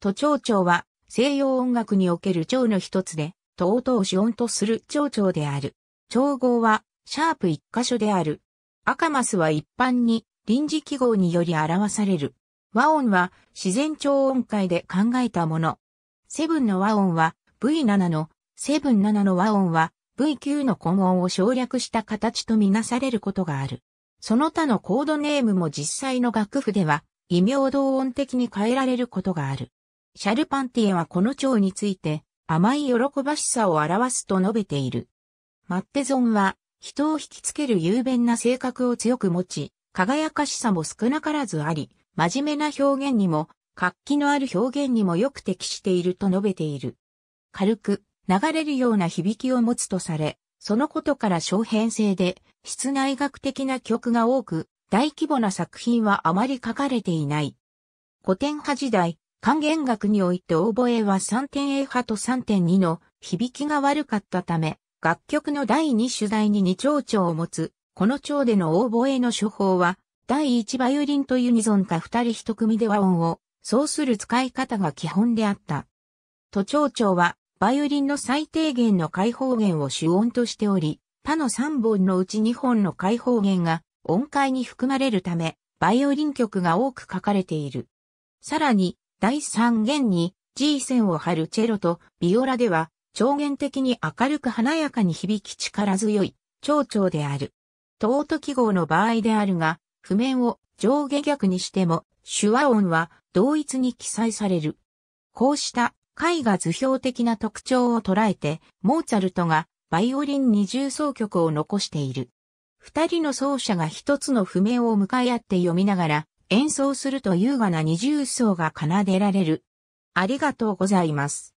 都庁長は西洋音楽における長の一つで、と音を主音とする長長である。調合は、シャープ一箇所である。アカマスは一般に臨時記号により表される。和音は自然調音階で考えたもの。セブンの和音は V7 の、セブン7の和音は V9 の根音を省略した形とみなされることがある。その他のコードネームも実際の楽譜では異名同音的に変えられることがある。シャルパンティエはこの蝶について、甘い喜ばしさを表すと述べている。マッテゾンは、人を引きつける雄弁な性格を強く持ち、輝かしさも少なからずあり、真面目な表現にも、活気のある表現にもよく適していると述べている。軽く、流れるような響きを持つとされ、そのことから小編成で、室内学的な曲が多く、大規模な作品はあまり書かれていない。古典派時代、還元楽においてオーボエは 3.A 派と3.2の響きが悪かったため、楽曲の第2主題に2長調を持つ、この調でのオーボエの処方は、第1バイオリンとユニゾンか二人一組で和音を、そうする使い方が基本であった。都長調は、バイオリンの最低限の開放弦を主音としており、他の3本のうち2本の開放弦が音階に含まれるため、バイオリン曲が多く書かれている。さらに、第三弦に G 線を張るチェロとビオラでは、超弦的に明るく華やかに響き力強い、蝶々である。トート記号の場合であるが、譜面を上下逆にしても、手話音は同一に記載される。こうした絵画図表的な特徴を捉えて、モーツァルトがバイオリン二重奏曲を残している。二人の奏者が一つの譜面を向かい合って読みながら、演奏すると優雅な二重奏が奏でられる。ありがとうございます。